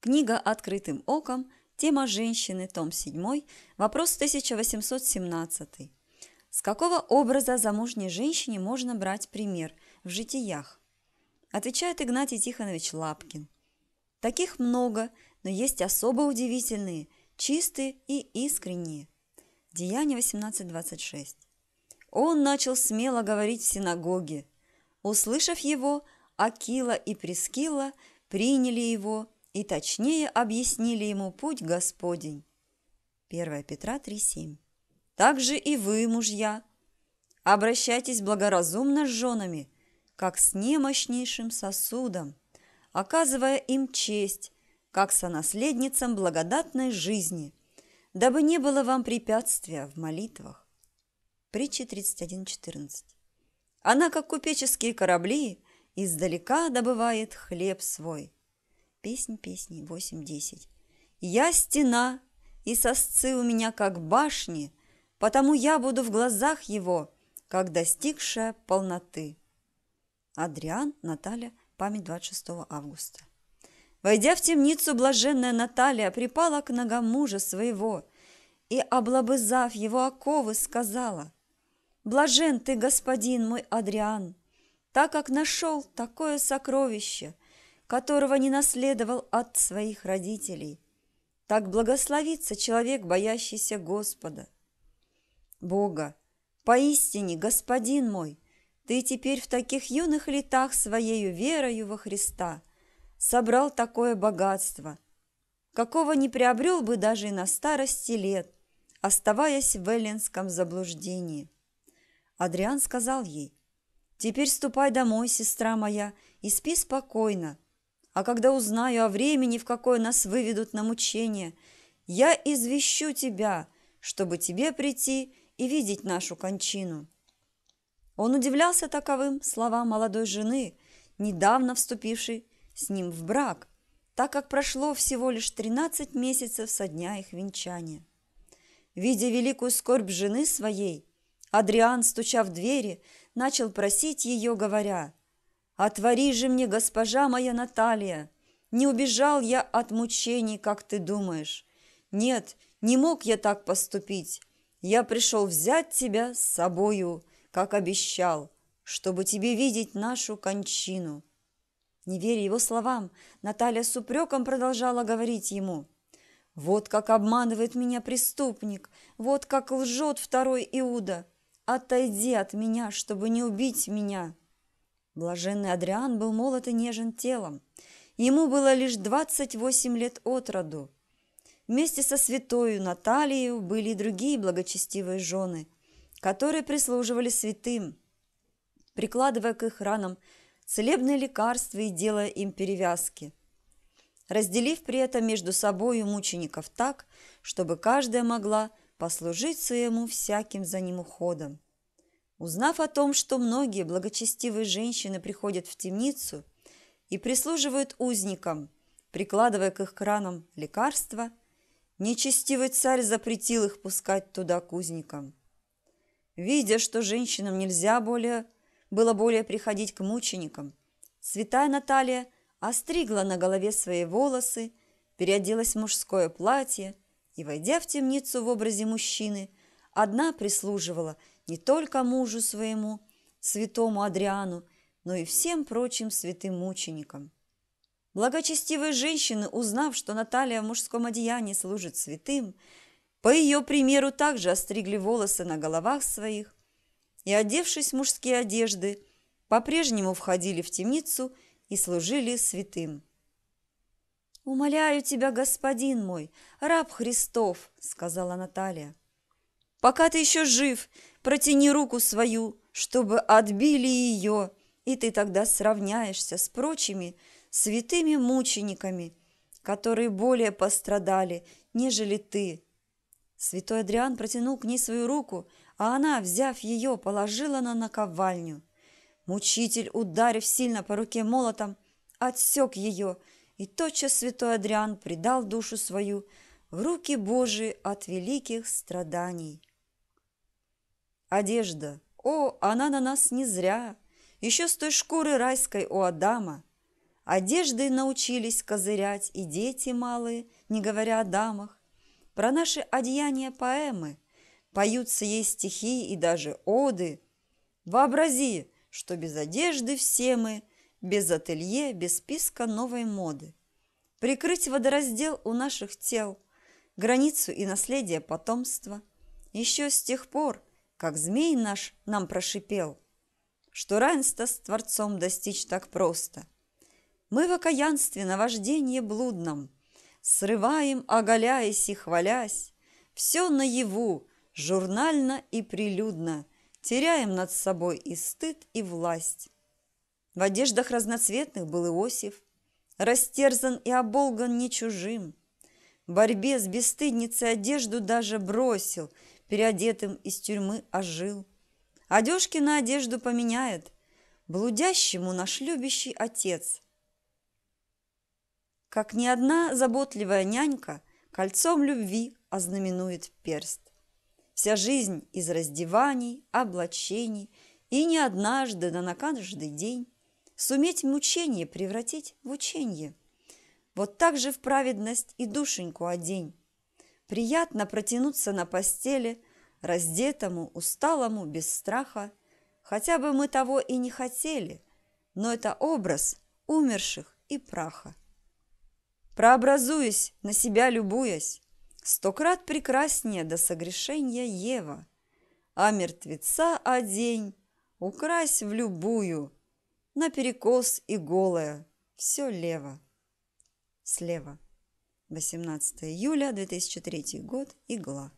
Книга «Открытым оком», тема «Женщины», том 7, вопрос 1817. С какого образа замужней женщине можно брать пример в житиях? Отвечает Игнатий Тихонович Лапкин. Таких много, но есть особо удивительные, чистые и искренние. Деяние 18.26. Он начал смело говорить в синагоге. Услышав его, Акила и Прескила приняли его – и точнее объяснили ему путь Господень. 1 Петра 3,7 «Также и вы, мужья, обращайтесь благоразумно с женами, как с немощнейшим сосудом, оказывая им честь, как сонаследницам благодатной жизни, дабы не было вам препятствия в молитвах». Притча 31.14 Она, как купеческие корабли, издалека добывает хлеб свой – Песнь песни 8.10. «Я стена, и сосцы у меня как башни, потому я буду в глазах его, как достигшая полноты». Адриан, Наталья, память 26 августа. Войдя в темницу, блаженная Наталья припала к ногам мужа своего и, облобызав его оковы, сказала, «Блажен ты, господин мой Адриан, так как нашел такое сокровище, которого не наследовал от своих родителей. Так благословится человек, боящийся Господа. Бога, поистине, Господин мой, ты теперь в таких юных летах своею верою во Христа собрал такое богатство, какого не приобрел бы даже и на старости лет, оставаясь в эллинском заблуждении. Адриан сказал ей, «Теперь ступай домой, сестра моя, и спи спокойно, а когда узнаю о времени, в какое нас выведут на мучение, я извещу тебя, чтобы тебе прийти и видеть нашу кончину». Он удивлялся таковым словам молодой жены, недавно вступившей с ним в брак, так как прошло всего лишь 13 месяцев со дня их венчания. Видя великую скорбь жены своей, Адриан, стуча в двери, начал просить ее, говоря – Отвори же мне, госпожа моя Наталья! Не убежал я от мучений, как ты думаешь. Нет, не мог я так поступить. Я пришел взять тебя с собою, как обещал, чтобы тебе видеть нашу кончину». Не веря его словам, Наталья с упреком продолжала говорить ему. «Вот как обманывает меня преступник, вот как лжет второй Иуда! Отойди от меня, чтобы не убить меня!» Блаженный Адриан был молод и нежен телом. Ему было лишь 28 лет от роду. Вместе со святою Наталией были и другие благочестивые жены, которые прислуживали святым, прикладывая к их ранам целебные лекарства и делая им перевязки, разделив при этом между собою мучеников так, чтобы каждая могла послужить своему всяким за ним уходом. Узнав о том, что многие благочестивые женщины приходят в темницу и прислуживают узникам, прикладывая к их кранам лекарства, нечестивый царь запретил их пускать туда к узникам. Видя, что женщинам нельзя более, было более приходить к мученикам, святая Наталья остригла на голове свои волосы, переоделась в мужское платье и, войдя в темницу в образе мужчины, одна прислуживала – не только мужу своему, святому Адриану, но и всем прочим святым мученикам. Благочестивые женщины, узнав, что Наталья в мужском одеянии служит святым, по ее примеру также остригли волосы на головах своих и, одевшись в мужские одежды, по-прежнему входили в темницу и служили святым. «Умоляю тебя, господин мой, раб Христов!» – сказала Наталья. Пока ты еще жив, протяни руку свою, чтобы отбили ее, и ты тогда сравняешься с прочими святыми мучениками, которые более пострадали, нежели ты. Святой Адриан протянул к ней свою руку, а она, взяв ее, положила на наковальню. Мучитель, ударив сильно по руке молотом, отсек ее, и тотчас святой Адриан предал душу свою в руки Божии от великих страданий. Одежда. О, она на нас не зря. Еще с той шкуры райской у Адама. Одежды научились козырять и дети малые, не говоря о дамах. Про наши одеяния поэмы. Поются ей стихи и даже оды. Вообрази, что без одежды все мы, без ателье, без списка новой моды. Прикрыть водораздел у наших тел, границу и наследие потомства. Еще с тех пор, как змей наш нам прошипел, что равенство с Творцом достичь так просто. Мы в окаянстве на вожденье блудном, срываем, оголяясь и хвалясь, все наяву, журнально и прилюдно, теряем над собой и стыд, и власть. В одеждах разноцветных был Иосиф, растерзан и оболган не чужим. В борьбе с бесстыдницей одежду даже бросил, переодетым из тюрьмы ожил. Одежки на одежду поменяет, блудящему наш любящий отец. Как ни одна заботливая нянька кольцом любви ознаменует перст. Вся жизнь из раздеваний, облачений, и не однажды, да на каждый день суметь мучение превратить в учение. Вот так же в праведность и душеньку одень, Приятно протянуться на постели, раздетому, усталому, без страха. Хотя бы мы того и не хотели, но это образ умерших и праха. Прообразуясь, на себя любуясь, сто крат прекраснее до согрешения Ева, а мертвеца одень, укрась в любую, на перекос и голая, все лево, слева. 18 июля 2003 год. Игла.